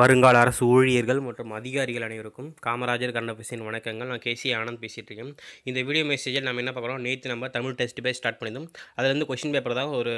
வருங்கால அரசு ஊழியர்கள் மற்றும் அதிகாரிகள் அனைவருக்கும் காமராஜர் கண்ணபிசின் வணக்கங்கள் நான் கேசி ஆனந்த் பேசிகிட்டு இருக்கேன் இந்த வீடியோ மெசேஜில் நம்ம என்ன பார்க்குறோம் நேற்று நம்ம தமிழ் டெஸ்ட் பேஸ் ஸ்டார்ட் பண்ணியிருந்தோம் அதுலேருந்து கொஷின் பேப்பர் தான் ஒரு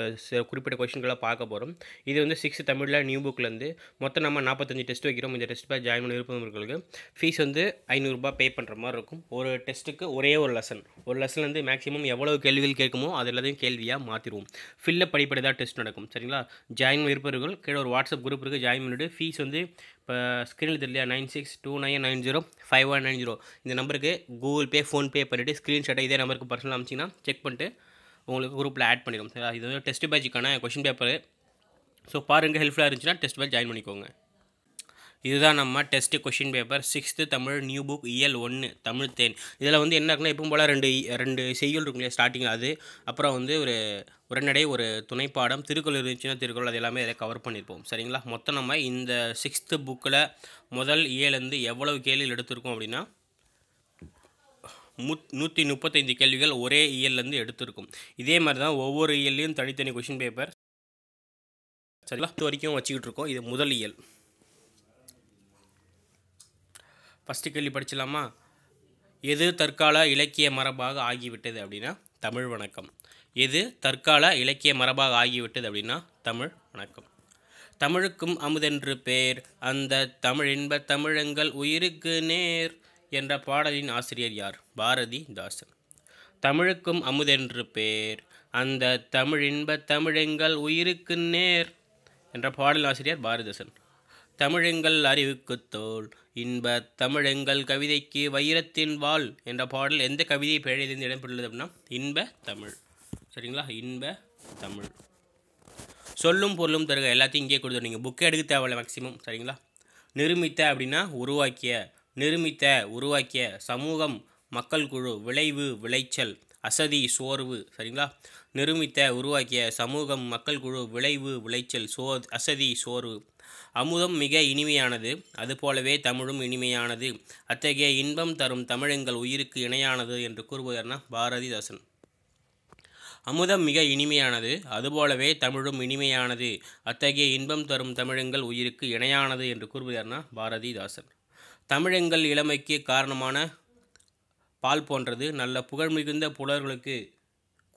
குறிப்பிட்ட கொஷின்களை பார்க்க போகிறோம் இது வந்து சிக்ஸ்த் தமிழில் நியூ புக்லேருந்து மொத்தம் நம்ம நாற்பத்தஞ்சு டெஸ்ட் வைக்கிறோம் இந்த டெஸ்ட் பேஸ் ஜாயின் பண்ண விருப்பவர்களுக்கு ஃபீஸ் வந்து ஐநூறுரூபா பே பண்ணுற மாதிரி இருக்கும் ஒரு டெஸ்ட்டுக்கு ஒரே ஒரு லெசன் ஒரு லெசன்லேருந்து மேக்ஸிமம் எவ்வளோ கேள்விகள் கேட்குமோ அது எல்லாத்தையும் கேள்வியாக மாற்றிடுவோம் ஃபில்லில் படிப்படி தான் டெஸ்ட் நடக்கும் சரிங்களா ஜாயின் விருப்பவர்கள் கீழே ஒரு வாட்ஸ்அப் குரூப் இருக்குது ஜாயின் பண்ணிவிட்டு ஃபீஸ் வந்து இப்போ ஸ்க்ரீனில் தெரியலையா nine six two nine nine zero five one nine zero இந்த நம்பருக்கு கூகுள் பே ஃபோன்பே பண்ணிவிட்டு ஸ்க்ரீன்ஷாட்டை இதே நம்பருக்கு பர்சனல் அமைச்சிங்கன்னா செக் பண்ணிட்டு உங்களுக்கு குரூப்பில் ஆட் பண்ணிடும் சரி இது வந்து டெஸ்ட் பேட்சுக்கான கொஷின் பேப்பர் ஸோ பாருங்கள் ஹெல்ப்ஃபுல்லாக இருந்துச்சுன்னா டெஸ்ட் பேட்ச் ஜாயின் பண்ணிக்கோங்க இதுதான் நம்ம test question paper sixth Tamil new book இயல் ஒன்று தமிழ் தேன் இதில் வந்து என்ன இருக்குன்னா எப்பவும் போல் ரெண்டு ரெண்டு செய்யுள் இருக்கும் இல்லையா ஸ்டார்டிங் அது அப்புறம் வந்து ஒரு உடனடை ஒரு துணைப்பாடம் திருக்குறள் இருந்துச்சுன்னா திருக்குறள் அது எல்லாமே இதை கவர் பண்ணியிருப்போம் சரிங்களா மொத்தம் நம்ம இந்த சிக்ஸ்த்து புக்கில் முதல் இயலேருந்து எவ்வளவு கேள்விகள் எடுத்திருக்கோம் அப்படின்னா முத் நூற்றி முப்பத்தைந்து கேள்விகள் ஒரே இயல்லேருந்து எடுத்திருக்கும் இதே மாதிரி தான் ஒவ்வொரு இயல்லையும் தனித்தனி கொஷின் பேப்பர் சரிங்களா இது வரைக்கும் வச்சுக்கிட்டு இருக்கோம் இது முதல் இயல் ஃபஸ்ட்டு கேள்வி படிச்சலாமா எது தற்கால இலக்கிய மரபாக ஆகிவிட்டது அப்படின்னா தமிழ் வணக்கம் எது தற்கால இலக்கிய மரபாக ஆகிவிட்டது அப்படின்னா தமிழ் வணக்கம் தமிழுக்கும் அமுதென்று பேர் அந்த இன்ப தமிழங்கள் உயிருக்கு நேர் என்ற பாடலின் ஆசிரியர் யார் பாரதி தாசன் தமிழுக்கும் அமுதென்று பேர் அந்த இன்ப தமிழெங்கள் உயிருக்கு நேர் என்ற பாடல் ஆசிரியர் பாரதிதாசன் தமிழெங்கள் அறிவுக்குத் தோல் இன்ப தமிழெங்கள் கவிதைக்கு வைரத்தின் வால் என்ற பாடல் எந்த கவிதையை பேழையிலிருந்து இடம்பெற்றுள்ளது அப்படின்னா இன்ப தமிழ் சரிங்களா இன்ப தமிழ் சொல்லும் பொருளும் தருக எல்லாத்தையும் இங்கே கொடுத்து நீங்கள் புக்கை எடுக்க தேவையில்ல மேக்ஸிமம் சரிங்களா நிருமித்த அப்படின்னா உருவாக்கிய நிருமித்த உருவாக்கிய சமூகம் மக்கள் குழு விளைவு விளைச்சல் அசதி சோர்வு சரிங்களா நிருமித்த உருவாக்கிய சமூகம் மக்கள் குழு விளைவு விளைச்சல் சோ அசதி சோர்வு அமுதம் மிக இனிமையானது அதுபோலவே தமிழும் இனிமையானது அத்தகைய இன்பம் தரும் தமிழெங்கள் உயிருக்கு இணையானது என்று கூறுவதற்னா பாரதிதாசன் அமுதம் மிக இனிமையானது அதுபோலவே தமிழும் இனிமையானது அத்தகைய இன்பம் தரும் தமிழெங்கள் உயிருக்கு இணையானது என்று கூறுவதுனா பாரதிதாசன் தமிழெங்கள் இளமைக்கு காரணமான பால் போன்றது நல்ல புகழ் மிகுந்த புலர்களுக்கு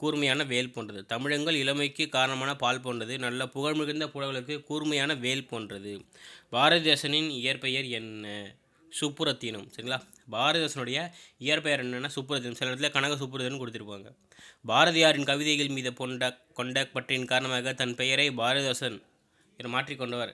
கூர்மையான வேல் போன்றது தமிழங்கள் இளமைக்கு காரணமான பால் போன்றது நல்ல புகழ் மிகுந்த புலவர்களுக்கு கூர்மையான வேல் போன்றது பாரதிதாசனின் இயற்பெயர் என்ன சுப்புரத்தினம் சரிங்களா பாரதிதாசனுடைய இயற்பெயர் என்னென்னா சுப்புரத்தினம் சில இடத்துல கனக சுப்புரத்தினம் கொடுத்துருப்பாங்க பாரதியாரின் கவிதைகள் மீது போன்ற கொண்ட பற்றின் காரணமாக தன் பெயரை பாரதிதாசன் என மாற்றிக்கொண்டவர்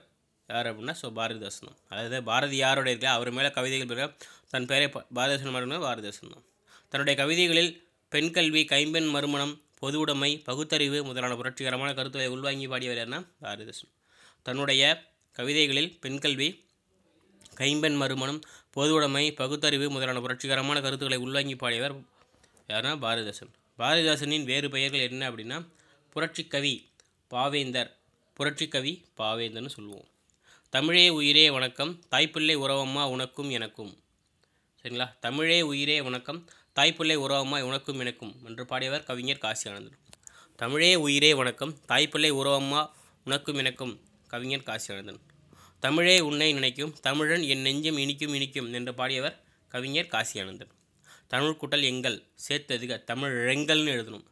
யார் அப்படின்னா ஸோ பாரதிதாசனம் அதாவது பாரதியாருடைய அவர் மேலே கவிதைகள் பிறகு தன் பெயரை பாரதிதாசன் மாற்றினா பாரதிதாசன் தான் தன்னுடைய கவிதைகளில் பெண் கல்வி கைம்பெண் மறுமணம் பொதுவுடைமை பகுத்தறிவு முதலான புரட்சிகரமான கருத்துக்களை உள்வாங்கி பாடியவர் யார்னா பாரதிதாசன் தன்னுடைய கவிதைகளில் பெண் கல்வி கைம்பெண் மறுமணம் பொதுவுடைமை பகுத்தறிவு முதலான புரட்சிகரமான கருத்துக்களை உள்வாங்கி பாடியவர் யார்னா பாரதிதாசன் பாரதிதாசனின் வேறு பெயர்கள் என்ன அப்படின்னா கவி பாவேந்தர் புரட்சி கவி பாவேந்தர்னு சொல்லுவோம் தமிழே உயிரே வணக்கம் தாய்ப்பிள்ளை உறவம்மா உனக்கும் எனக்கும் சரிங்களா தமிழே உயிரே வணக்கம் தாய்ப்பிள்ளை உருவமாய் உனக்கும் எனக்கும் என்று பாடியவர் கவிஞர் காசி ஆனந்தன் தமிழே உயிரே வணக்கம் தாய்ப்பிள்ளை உருவம்மா உனக்கும் எனக்கும் கவிஞர் காசி ஆனந்தன் தமிழே உன்னை நினைக்கும் தமிழன் என் நெஞ்சம் இனிக்கும் இனிக்கும் என்று பாடியவர் கவிஞர் காசி ஆனந்தன் தமிழ் குடல் எங்கள் சேர்த்ததுக தமிழ் எங்கள்னு எழுதணும்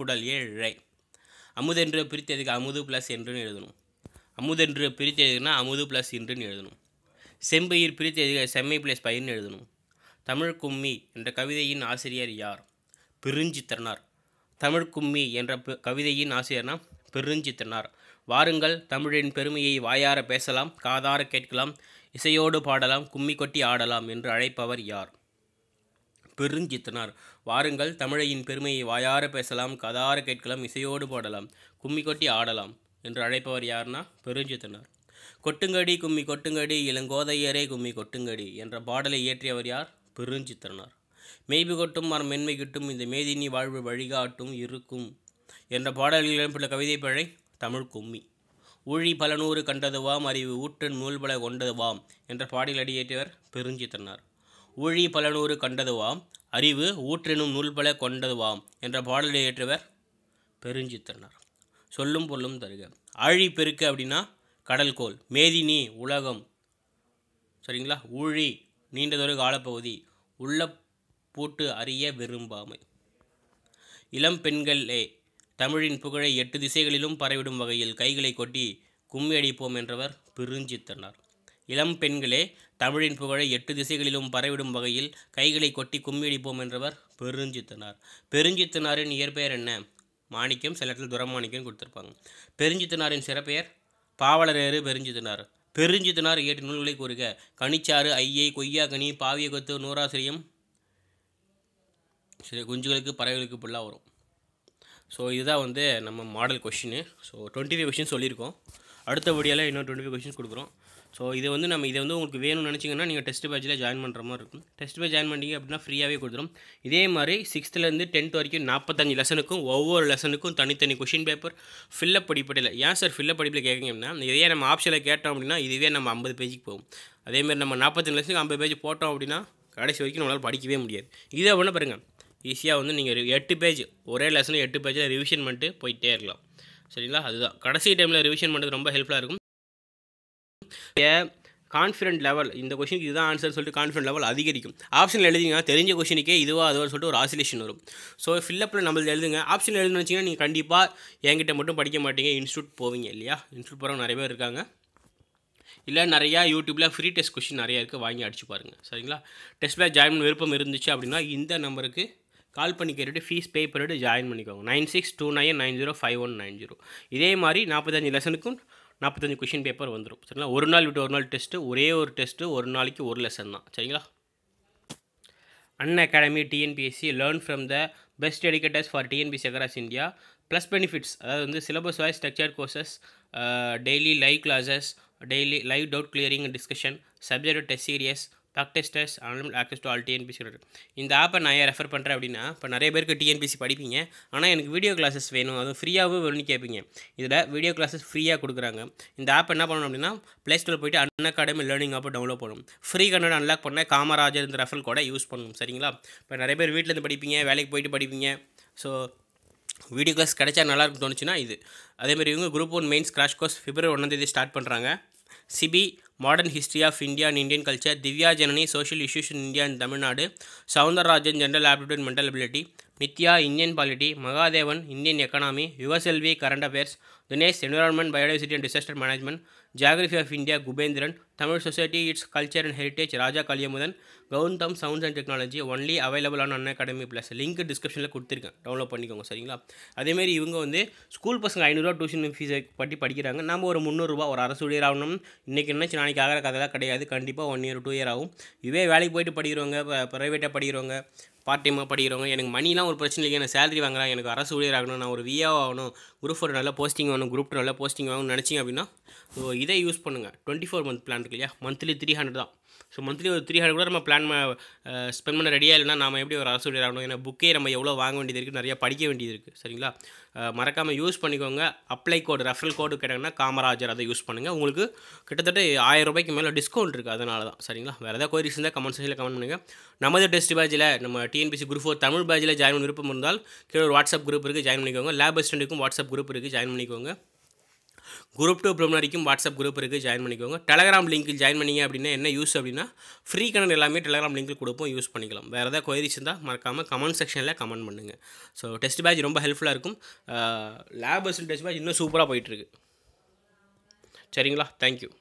குடல் ஏழை அமுதென்று பிரித்ததுக்கு அமுது ப்ளஸ் என்றுன்னு எழுதணும் அமுதென்று பிரித்ததுக்குன்னா அமுது ப்ளஸ் என்றுன்னு எழுதணும் செம்பயிர் பிரித்ததுக்கு செம்மை ப்ளஸ் பயிர்னு எழுதணும் தமிழ் கும்மி என்ற கவிதையின் ஆசிரியர் யார் பிரிஞ்சித்தனார் தமிழ் கும்மி என்ற கவிதையின் ஆசிரியர்னா பெருஞ்சித்தனார் வாருங்கள் தமிழின் பெருமையை வாயார பேசலாம் காதார கேட்கலாம் இசையோடு பாடலாம் கும்மி கொட்டி ஆடலாம் என்று அழைப்பவர் யார் பெருஞ்சித்தனார் வாருங்கள் தமிழையின் பெருமையை வாயார பேசலாம் கதார கேட்கலாம் இசையோடு பாடலாம் கும்மி கொட்டி ஆடலாம் என்று அழைப்பவர் யார்னா பெருஞ்சித்தனார் கொட்டுங்கடி கும்மி கொட்டுங்கடி இளங்கோதையரே கும்மி கொட்டுங்கடி என்ற பாடலை இயற்றியவர் யார் பெருஞ்சித்திரனார் மெய்வு கொட்டும் மரம் மென்மை கிட்டும் இந்த மேதினி வாழ்வு வழிகாட்டும் இருக்கும் என்ற பாடல்களிலும் பல கவிதை பழை தமிழ் கும்மி ஊழி பல நூறு கண்டதுவாம் அறிவு ஊற்றன் பல கொண்டதுவாம் என்ற பாடல் அடியேற்றவர் தன்னார் ஊழி பல நூறு கண்டதுவாம் அறிவு ஊற்றெனும் பல கொண்டதுவாம் என்ற பாடலை ஏற்றவர் தன்னார் சொல்லும் பொருளும் தருக ஆழி பெருக்கு அப்படின்னா கடல்கோல் மேதினி உலகம் சரிங்களா ஊழி நீண்டதொரு காலப்பகுதி உள்ள பூட்டு அறிய விரும்பாமை இளம் பெண்களே தமிழின் புகழை எட்டு திசைகளிலும் பரவிடும் வகையில் கைகளை கொட்டி கும்மி அடிப்போம் என்றவர் பிரிஞ்சித்தனர் இளம் பெண்களே தமிழின் புகழை எட்டு திசைகளிலும் பரவிடும் வகையில் கைகளை கொட்டி கும்மி அடிப்போம் என்றவர் பெருஞ்சித்தனார் பெருஞ்சித்தனாரின் இயற்பெயர் என்ன மாணிக்கம் சில இடத்துல துரமாணிக்கம் கொடுத்துருப்பாங்க பெருஞ்சித்தனாரின் சிறப்பெயர் பாவலரேறு பெருஞ்சித்தனார் பெருஞ்சித்தனார் இயற்றிய நூல்களை கூறுக கனிச்சாறு ஐயை கொய்யா கனி பாவிய கொத்து நூறாசிரியம் சரி குஞ்சுகளுக்கு பறவைகளுக்கு ஃபுல்லாக வரும் ஸோ இதுதான் வந்து நம்ம மாடல் கொஷின்னு ஸோ டுவெண்ட்டி ஃபைவ் கொஷின் சொல்லியிருக்கோம் அடுத்தபடியால் இன்னும் டுவெண்ட்டி ஃபைவ் கொஷின்ஸ் கொடுக்குறோம் ஸோ இதை வந்து நம்ம இதை வந்து உங்களுக்கு வேணும்னு நினச்சிங்கன்னா நீங்கள் டெஸ்ட் பேஜில் ஜாயின் பண்ணுற மாதிரி இருக்கும் டெஸ்ட் பேஜ் ஜாயின் பண்ணிங்க அப்படின்னா ஃப்ரீயாகவே கொடுத்துரும் இதே மாதிரி சிக்ஸ்த்துலேருந்து டென்த் வரைக்கும் நாற்பத்தஞ்சு லெசனுக்கும் ஒவ்வொரு லெசனுக்கும் தனித்தனி கொஷின் பேப்பர் ஃபில்லப் படிப்படையில் ஏன் சார் ஃபில்லப் படிப்பில் கேட்குறீங்கன்னா இதே நம்ம ஆப்ஷனில் கேட்டோம் அப்படின்னா இதுவே நம்ம ஐம்பது பேஜுக்கு போகும் அதேமாதிரி நம்ம நாற்பத்தஞ்சு லெசனுக்கு ஐம்பது பேஜ் போட்டோம் அப்படின்னா கடைசி வரைக்கும் நம்மளால் படிக்கவே முடியாது இதே அப்படின்னா பாருங்கள் ஈஸியாக வந்து நீங்கள் எட்டு பேஜ் ஒரே லெசனும் எட்டு பேஜில் ரிவிஷன் பண்ணிட்டு போயிட்டே இருக்கலாம் சரிங்களா அதுதான் கடைசி டைமில் ரிவிஷன் பண்ணுறது ரொம்ப ஹெல்ப்ஃபுல்லாக இருக்கும் கான்ஃபிடென்ட் லெவல் இந்த கொஷினுக்கு இதுதான் ஆன்சர் சொல்லிட்டு கான்ஃபிடன்ட் லெவல் அதிகரிக்கும் ஆப்ஷனில் எழுதிங்கன்னா தெரிஞ்ச கொஷினுக்கே இதுவாக அதுவாக சொல்லிட்டு ஒரு ஆசிலேஷன் வரும் ஸோ ஃபில்லப்பில் நம்மளது எழுதுங்க ஆப்ஷன் எழுதுன்னு வச்சிங்கன்னா நீங்கள் கண்டிப்பாக என்கிட்ட மட்டும் படிக்க மாட்டீங்க இன்ஸ்டியூட் போவீங்க இல்லையா இன்ஸ்டியூட் போகிறவங்க நிறைய பேர் இருக்காங்க இல்லை நிறையா யூடியூப்பில் ஃப்ரீ டெஸ்ட் கொஷின் நிறையா இருக்குது வாங்கி அடிச்சு பாருங்கள் சரிங்களா டெஸ்ட் பேக் ஜாயின் விருப்பம் இருந்துச்சு அப்படின்னா இந்த நம்பருக்கு கால் பண்ணி கேட்டுட்டு ஃபீஸ் பே பண்ணிவிட்டு ஜாயின் பண்ணிக்கோங்க nine six two nine nine zero five one nine zero இதே மாதிரி நாற்பத்தஞ்சு லெசனுக்கும் நாற்பத்தஞ்சு கொஷின் பேப்பர் வந்துடும் சரிங்களா ஒரு நாள் விட்டு ஒரு நாள் டெஸ்ட்டு ஒரே ஒரு டெஸ்ட்டு ஒரு நாளைக்கு ஒரு லெசன் தான் சரிங்களா Unacademy TNPSC learn from the best educators for TNPSC across India plus benefits அதாவது வந்து syllabus wise structure courses daily live classes daily live doubt clearing discussion subject test series practice test unlimited access to all TNPSC இந்த ஆப்பை நான் ஏன் refer பண்ணுறேன் அப்படின்னா இப்போ நிறைய பேருக்கு டிஎன்பிசி படிப்பீங்க ஆனால் எனக்கு வீடியோ கிளாஸஸ் வேணும் அதுவும் ஃப்ரீயாகவும் வேணும்னு கேட்பீங்க இதில் வீடியோ கிளாஸஸ் ஃப்ரீயாக கொடுக்குறாங்க இந்த ஆப் என்ன பண்ணணும் அப்படின்னா ப்ளே ஸ்டோர் போய்ட்டு அன் அகாடமி லேர்னிங் ஆப்பை டவுன்லோட் பண்ணணும் ஃப்ரீ கண்டென்ட் அன்லாக் பண்ண காமராஜர் இந்த ரெஃபர் கூட யூஸ் பண்ணணும் சரிங்களா இப்போ நிறைய பேர் வீட்டிலேருந்து படிப்பீங்க வேலைக்கு போயிட்டு படிப்பீங்க ஸோ வீடியோ கிளாஸ் கிடைச்சா நல்லாயிருக்கும் தோணுச்சுன்னா இது அதேமாதிரி இவங்க group one mains crash course February ஒன்றாந்தேதி ஸ்டார்ட் பண்ணுறாங்க Sibi modern history of India and Indian culture Divya Janani social issues in India and Tamil Nadu Soundararajan general aptitude mental ability Nithya Indian polity Mahadevan Indian economy Yuvaselvi current affairs Dinesh environment biodiversity and disaster management Geography of India Kubendran Tamil society its culture and heritage Raja Kaliyamudhan Gautham science and technology only available Unacademy plus link டிஸ்கிரிப்ஷனில் கொடுத்துருக்கேன் download பண்ணிக்கோங்க சரிங்களா அதேமாரி இவங்க வந்து school பசங்க ஐநூறுரூவா tuition ஃபீஸை பற்றி படிக்கிறாங்க நம்ம ஒரு முந்நூறுரூவா ஒரு அரசு ஊழியர் ஆகணும் இன்றைக்கி என்ன நாளைக்கு ஆகிற கதைலாம் கிடையாது கண்டிப்பாக ஒன் இயர் டூ இயர் ஆகும் இவே வேலைக்கு போயிட்டு படிக்கிறவங்க ப்ரைவேட்டாக படிக்கிறவங்க பார்ட் டைமாக படிக்கிறவங்க எனக்கு மணிலாம் ஒரு பிரச்சனை இல்லை எனக்கு சேலரி வாங்குறாங்க எனக்கு அரசு ஊழியர் ஆகணும் நான் ஒரு விஏஓ ஆகணும் குரூப் ஃபோர் நல்லா போஸ்டிங் வாங்கணும் குரூப் டூ நல்லா போஸ்டிங் வாங்கணும் நினச்சிங்க அப்படின்னா ஸோ இதை யூஸ் பண்ணுங்கள் டுவெண்ட்டி ஃபோர் மந்த் பிளான் இருக்கு இல்லையா மந்த்லி த்ரீ ஹண்ட்ரட் தான் ஸோ மந்த்லி ஒரு த்ரீ ஹண்ட்ரட் கூட நம்ம பிளான் ஸ்பெண்ட் பண்ண ரெடியாக இல்லைனா நம்ம எப்படி ஒரு அரசு ஆகணும் ஏன்னா புக்கே நம்ம எவ்வளோ வாங்க வேண்டியது இருக்குது நிறையா படிக்க வேண்டியது இருக்குது சரிங்களா மறக்காமல் யூஸ் பண்ணிக்கோங்க அப்ளை கோடு ரெஃபரல் கோடு கேட்டாங்கன்னா காமராஜர் அதை யூஸ் பண்ணுங்கள் உங்களுக்கு கிட்டத்தட்ட ஆயிரம் ரூபாய்க்கு மேலே டிஸ்கவுண்ட் இருக்குது அதனால தான் சரிங்களா வேறு ஏதாவது கொரிஸ் இருந்தால் கமெண்ட் செக்ஷனில் கமெண்ட் பண்ணுங்கள் நமது டெஸ்ட் பேஜில் நம்ம டிஎன்பிசி குரூப் ஃபோர் தமிழ் பேஜில் ஜாயின் விருப்பம் இருந்தால் கீழே ஒரு வாட்ஸ்அப் குரூப் இருக்குது ஜாயின் பண்ணிக்கோங்க லேப் அசிஸ்டண்ட்டுக்கும் வாட்ஸ்அப் குரூப் இருக்குது ஜாயின் பண்ணிக்கோங்க குரூப் டூ வரைக்கும் வாட்ஸ்அப் குரூப் இருக்குது ஜாயின் பண்ணிக்கோங்க டெலகிராம் லிங்க்கில் ஜாயின் பண்ணிங்க அப்படின்னா என்ன யூஸ் அப்படின்னா ஃப்ரீ கனெக்ட் எல்லாமே டெலகிராம் லிங்க்கில் கொடுப்போம் யூஸ் பண்ணிக்கலாம் வேறு ஏதாவது கொயரிஸ் இருந்தால் மறக்காமல் கமெண்ட் செக்ஷனில் கமெண்ட் பண்ணுங்கள் ஸோ டெஸ்ட் பேட்ச் ரொம்ப ஹெல்ப்ஃபுல்லாக இருக்கும் லேபர்ஸ் டெஸ்ட் பேட்ச் இன்னும் சூப்பராக போயிட்டுருக்கு சரிங்களா தேங்க்யூ